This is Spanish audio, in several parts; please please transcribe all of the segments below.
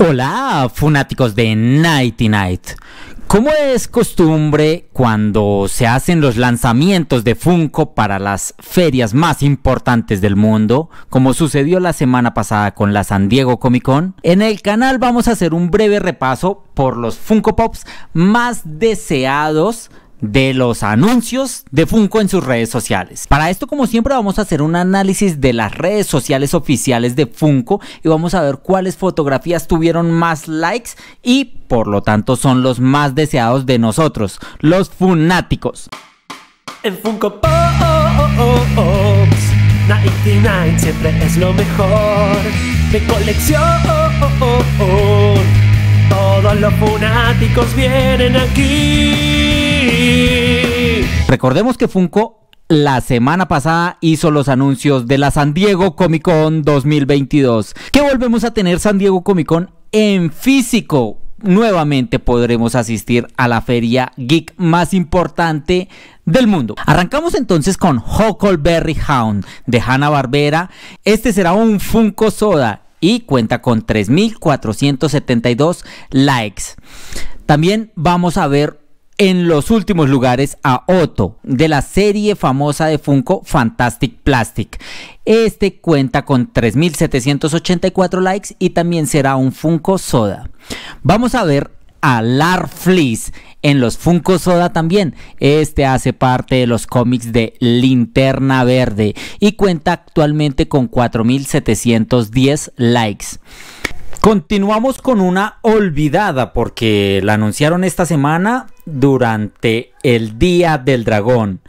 Hola, fanáticos de Nighty Night. Como es costumbre, cuando se hacen los lanzamientos de Funko para las ferias más importantes del mundo, como sucedió la semana pasada con la San Diego Comic Con, en el canal vamos a hacer un breve repaso por los Funko Pops más deseados de los anuncios de Funko en sus redes sociales. Para esto, como siempre, vamos a hacer un análisis de las redes sociales oficiales de Funko y vamos a ver cuáles fotografías tuvieron más likes y por lo tanto son los más deseados de nosotros, los FUNÁTICOS En Funko Pops, 99 siempre es lo mejor de colección. Todos los FUNÁTICOS vienen aquí. Recordemos que Funko la semana pasada hizo los anuncios de la San Diego Comic Con 2022, que volvemos a tener San Diego Comic Con en físico. Nuevamente podremos asistir a la feria geek más importante del mundo. Arrancamos entonces con Huckleberry Hound de Hanna-Barbera. Este será un Funko Soda y cuenta con 3.472 likes. También vamos a ver en los últimos lugares a Otto, de la serie famosa de Funko Fantastic Plastic. Este cuenta con 3.784 likes y también será un Funko Soda. Vamos a ver a Larfleeze en los Funko Soda también. Este hace parte de los cómics de Linterna Verde y cuenta actualmente con 4.710 likes. Continuamos con una olvidada porque la anunciaron esta semana durante el Día del Dragón.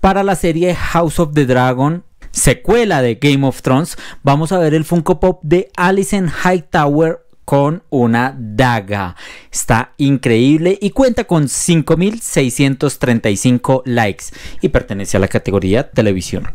Para la serie House of the Dragon, secuela de Game of Thrones, vamos a ver el Funko Pop de Alison Hightower con una daga. Está increíble y cuenta con 5.635 likes y pertenece a la categoría televisión.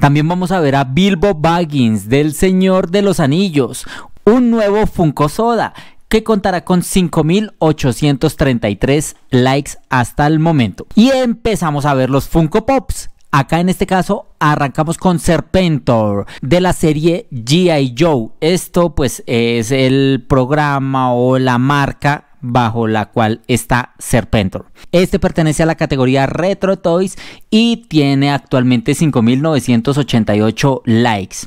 También vamos a ver a Bilbo Baggins del Señor de los Anillos, un nuevo Funko Soda que contará con 5.833 likes hasta el momento. Y empezamos a ver los Funko Pops. Acá en este caso arrancamos con Serpentor de la serie GI Joe. Esto pues es el programa o la marca bajo la cual está Serpentor. Este pertenece a la categoría Retro Toys y tiene actualmente 5.988 likes.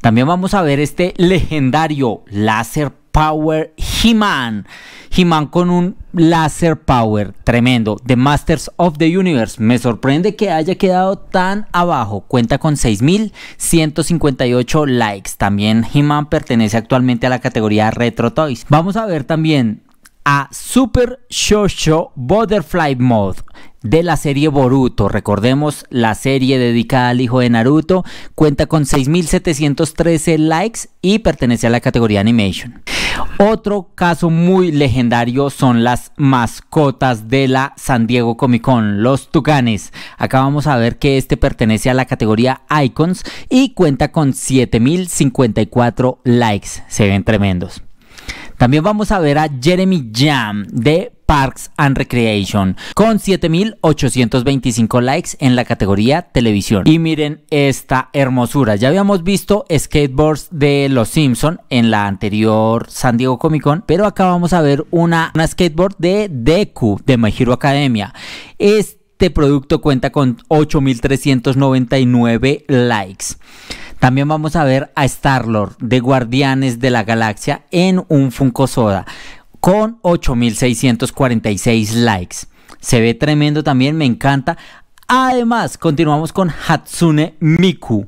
También vamos a ver este legendario Laser Power He-Man. He-Man con un Laser Power tremendo. The Masters of the Universe. Me sorprende que haya quedado tan abajo. Cuenta con 6.158 likes. También He-Man pertenece actualmente a la categoría Retro Toys. Vamos a ver también a Super Shosho Butterfly Mode de la serie Boruto. Recordemos, la serie dedicada al hijo de Naruto cuenta con 6.713 likes y pertenece a la categoría Animation. Otro caso muy legendario son las mascotas de la San Diego Comic Con, los Tucanes. Acá vamos a ver que este pertenece a la categoría Icons y cuenta con 7.054 likes. Se ven tremendos. También vamos a ver a Jeremy Jam de Parks and Recreation con 7.825 likes en la categoría televisión. Y miren esta hermosura. Ya habíamos visto skateboards de Los Simpson en la anterior San Diego Comic Con, pero acá vamos a ver una, skateboard de Deku de My Hero Academia. Este producto cuenta con 8.399 likes. También vamos a ver a Star-Lord de Guardianes de la Galaxia en un Funko Soda con 8.646 likes. Se ve tremendo también, me encanta. Además, continuamos con Hatsune Miku.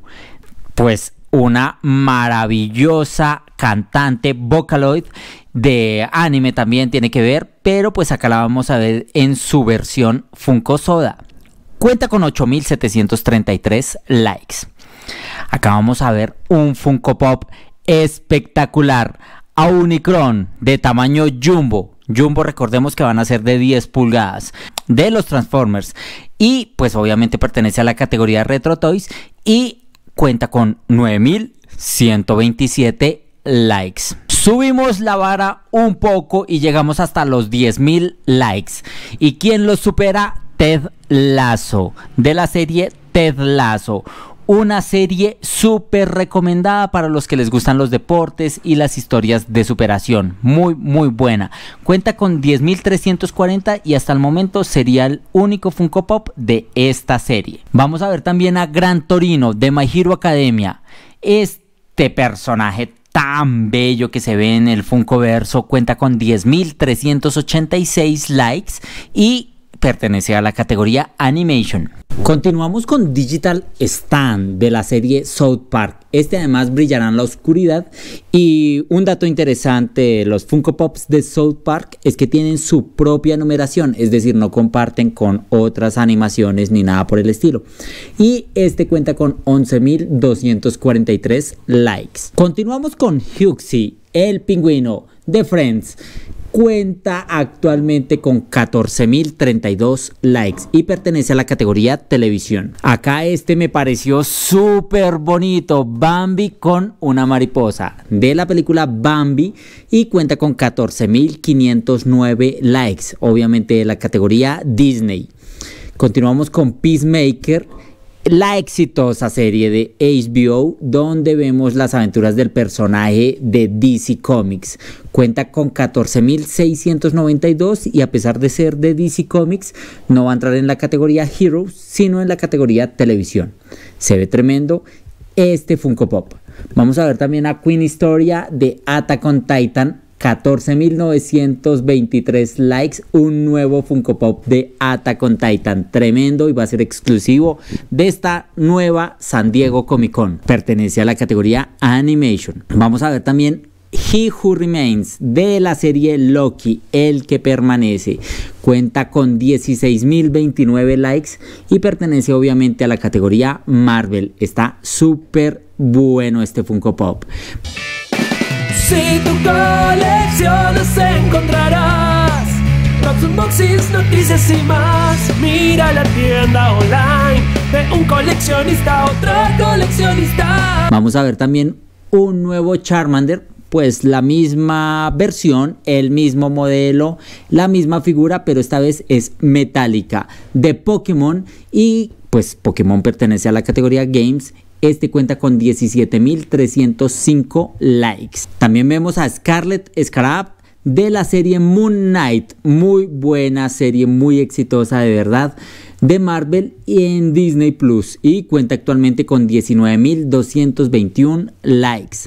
Pues una maravillosa cantante Vocaloid de anime también tiene que ver, pero pues acá la vamos a ver en su versión Funko Soda. Cuenta con 8.733 likes. Acá vamos a ver un Funko Pop espectacular. A Unicron de tamaño jumbo. Jumbo recordemos que van a ser de 10 pulgadas de los Transformers. Y pues obviamente pertenece a la categoría Retro Toys. Y cuenta con 9127 likes. Subimos la vara un poco y llegamos hasta los 10.000 likes. ¿Y quién lo supera? Ted Lazo, de la serie Ted Lazo una serie súper recomendada para los que les gustan los deportes y las historias de superación. Muy, muy buena. Cuenta con 10.340 y hasta el momento sería el único Funko Pop de esta serie. Vamos a ver también a Gran Torino de My Hero Academia. Este personaje tan bello que se ve en el Funko Verso cuenta con 10.386 likes y pertenece a la categoría Animation. Continuamos con Digital Stand de la serie South Park. Este además brillará en la oscuridad y un dato interesante, los Funko Pops de South Park es que tienen su propia numeración, es decir, no comparten con otras animaciones ni nada por el estilo. Y este cuenta con 11.243 likes. Continuamos con Huxley, el pingüino de Friends cuenta actualmente con 14.032 likes y pertenece a la categoría televisión. Acá este me pareció súper bonito, Bambi con una mariposa de la película Bambi y cuenta con 14.509 likes, obviamente de la categoría Disney. Continuamos con Peacemaker la exitosa serie de HBO donde vemos las aventuras del personaje de DC Comics. Cuenta con 14.692 y a pesar de ser de DC Comics no va a entrar en la categoría Heroes sino en la categoría Televisión. Se ve tremendo este Funko Pop. Vamos a ver también a Queen Historia de Attack on Titan 14.923 likes, un nuevo Funko Pop de Ata con Titan, tremendo y va a ser exclusivo de esta nueva San Diego Comic Con. Pertenece a la categoría Animation. Vamos a ver también He Who Remains de la serie Loki, el que permanece, cuenta con 16.029 likes y pertenece obviamente a la categoría Marvel. Está súper bueno este Funko Pop. Si colección se encontrarás Props, unboxings, noticias y más Mira la tienda online de un coleccionista a otro coleccionista Vamos a ver también un nuevo Charmander pues la misma versión, el mismo modelo, la misma figura, pero esta vez es metálica de Pokémon y pues Pokémon pertenece a la categoría Games este cuenta con 17.305 likes. También vemos a Scarlett Scarab de la serie Moon Knight. Muy buena serie, muy exitosa de verdad de Marvel en Disney Plus y cuenta actualmente con 19.221 likes.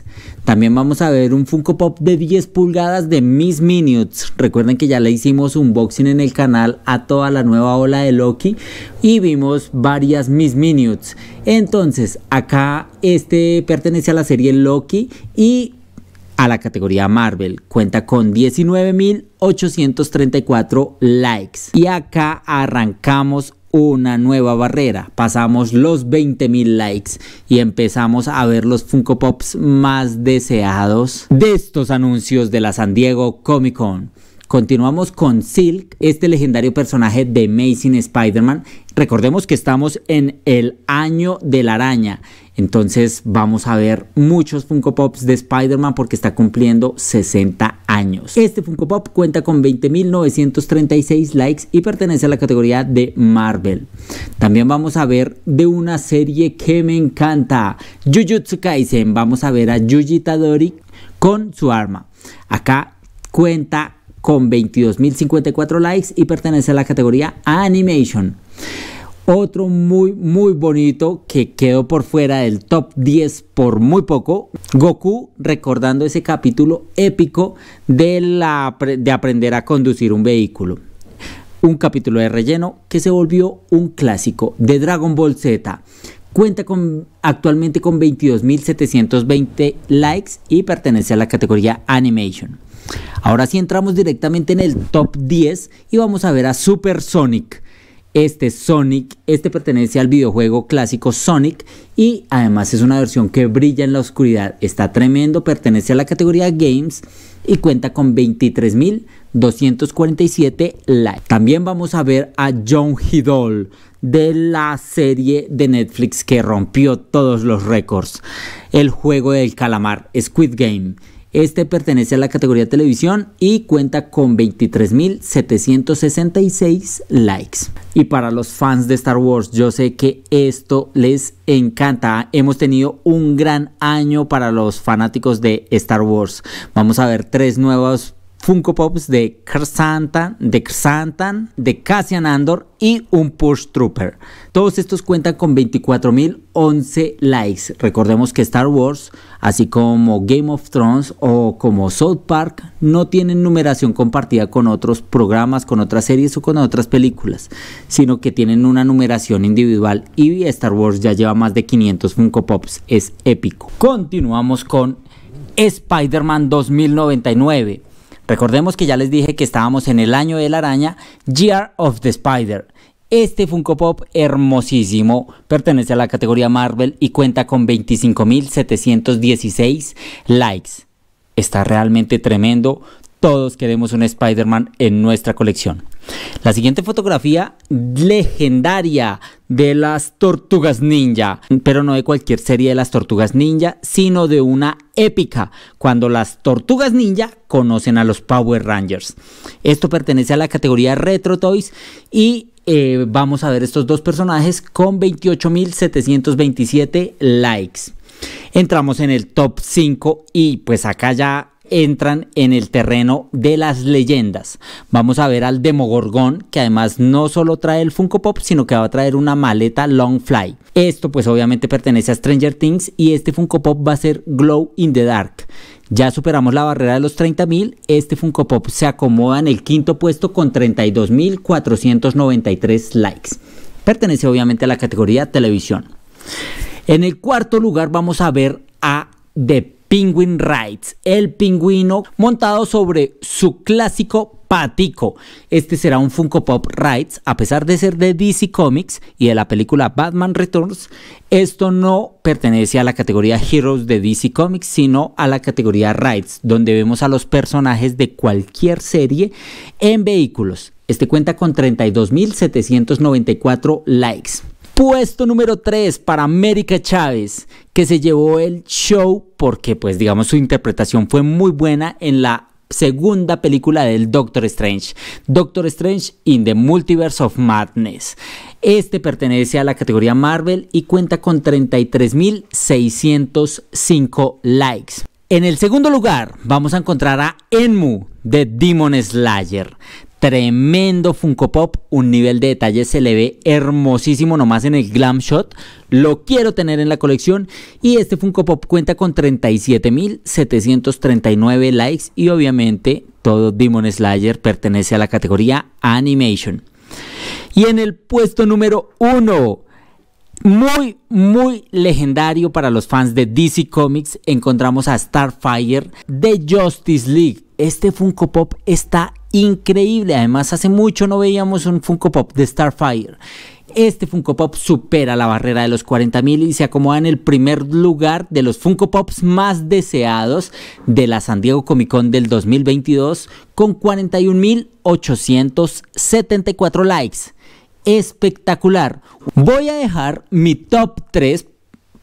También vamos a ver un Funko Pop de 10 pulgadas de Miss Minutes. Recuerden que ya le hicimos un boxing en el canal a toda la nueva ola de Loki y vimos varias Miss Minutes. Entonces, acá este pertenece a la serie Loki y a la categoría Marvel. Cuenta con 19.834 likes. Y acá arrancamos una nueva barrera. Pasamos los 20.000 likes y empezamos a ver los Funko Pops más deseados de estos anuncios de la San Diego Comic Con. Continuamos con Silk, este legendario personaje de Amazing Spider-Man. Recordemos que estamos en el año de la araña entonces vamos a ver muchos Funko Pops de Spider-Man porque está cumpliendo 60 años. Este Funko Pop cuenta con 20.936 likes y pertenece a la categoría de Marvel. También vamos a ver de una serie que me encanta, Jujutsu Kaisen. Vamos a ver a Yuji Tadori con su arma. Acá cuenta con 22.054 likes y pertenece a la categoría Animation. Otro muy, muy bonito que quedó por fuera del top 10 por muy poco. Goku recordando ese capítulo épico de, aprender a conducir un vehículo. Un capítulo de relleno que se volvió un clásico de Dragon Ball Z. Cuenta con, actualmente con 22.720 likes y pertenece a la categoría Animation. Ahora sí entramos directamente en el top 10 y vamos a ver a Super Sonic este Sonic, este pertenece al videojuego clásico Sonic y además es una versión que brilla en la oscuridad. Está tremendo, pertenece a la categoría Games y cuenta con 23.247 likes. También vamos a ver a John Hidol de la serie de Netflix que rompió todos los récords. El juego del calamar, Squid Game. Este pertenece a la categoría televisión y cuenta con 23.766 likes. Y para los fans de Star Wars, yo sé que esto les encanta. Hemos tenido un gran año para los fanáticos de Star Wars. Vamos a ver tres nuevos Funko Pops de Kersantan, de Kersantan, de Cassian Andor y un Push Trooper. Todos estos cuentan con 24.011 likes. Recordemos que Star Wars, así como Game of Thrones o como South Park, no tienen numeración compartida con otros programas, con otras series o con otras películas, sino que tienen una numeración individual y Star Wars ya lleva más de 500 Funko Pops. Es épico. Continuamos con Spider-Man 2099 Recordemos que ya les dije que estábamos en el año de la araña, Year of the Spider. Este Funko Pop hermosísimo pertenece a la categoría Marvel y cuenta con 25.716 likes. Está realmente tremendo. Todos queremos un Spider-Man en nuestra colección. La siguiente fotografía legendaria de las tortugas ninja, pero no de cualquier serie de las tortugas ninja, sino de una épica, cuando las tortugas ninja conocen a los Power Rangers. Esto pertenece a la categoría Retro Toys y eh, vamos a ver estos dos personajes con 28.727 likes. Entramos en el top 5 y pues acá ya entran en el terreno de las leyendas. Vamos a ver al Demogorgón, que además no solo trae el Funko Pop, sino que va a traer una maleta Long Fly. Esto pues obviamente pertenece a Stranger Things y este Funko Pop va a ser Glow in the Dark. Ya superamos la barrera de los 30.000, este Funko Pop se acomoda en el quinto puesto con 32.493 likes. Pertenece obviamente a la categoría televisión. En el cuarto lugar vamos a ver a The Penguin Rides, el pingüino montado sobre su clásico patico. Este será un Funko Pop Rides, a pesar de ser de DC Comics y de la película Batman Returns, esto no pertenece a la categoría Heroes de DC Comics, sino a la categoría Rides, donde vemos a los personajes de cualquier serie en vehículos. Este cuenta con 32.794 likes. Puesto número 3 para América Chávez, que se llevó el show porque pues digamos su interpretación fue muy buena en la segunda película del Doctor Strange, Doctor Strange in the Multiverse of Madness. Este pertenece a la categoría Marvel y cuenta con 33.605 likes. En el segundo lugar vamos a encontrar a Enmu de Demon Slayer tremendo Funko Pop, un nivel de detalle se le ve hermosísimo nomás en el glam shot, lo quiero tener en la colección y este Funko Pop cuenta con 37.739 likes y obviamente todo Demon Slayer pertenece a la categoría Animation. Y en el puesto número 1, muy, muy legendario para los fans de DC Comics, encontramos a Starfire de Justice League. Este Funko Pop está increíble. Además, hace mucho no veíamos un Funko Pop de Starfire. Este Funko Pop supera la barrera de los 40.000 y se acomoda en el primer lugar de los Funko Pops más deseados de la San Diego Comic Con del 2022 con 41.874 likes espectacular. Voy a dejar mi top 3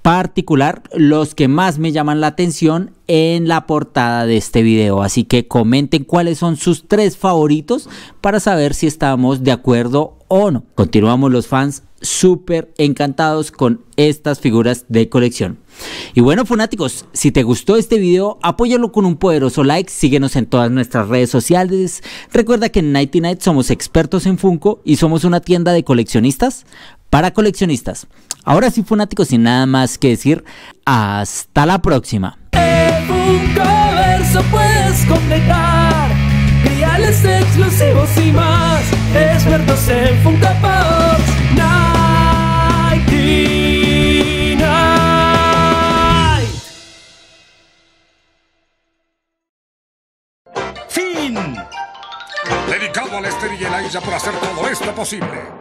particular los que más me llaman la atención en la portada de este video. Así que comenten cuáles son sus tres favoritos para saber si estamos de acuerdo o no. Continuamos los fans súper encantados con estas figuras de colección. Y bueno, fanáticos, si te gustó este video, apóyalo con un poderoso like, síguenos en todas nuestras redes sociales. Recuerda que en Nighty Night somos expertos en Funko y somos una tienda de coleccionistas para coleccionistas. Ahora sí, fanáticos, sin nada más que decir, hasta la próxima. En un puedes completar Reales exclusivos y más, expertos en Funka Pops, Fin Dedicado al Esther y Eliza por hacer todo esto posible.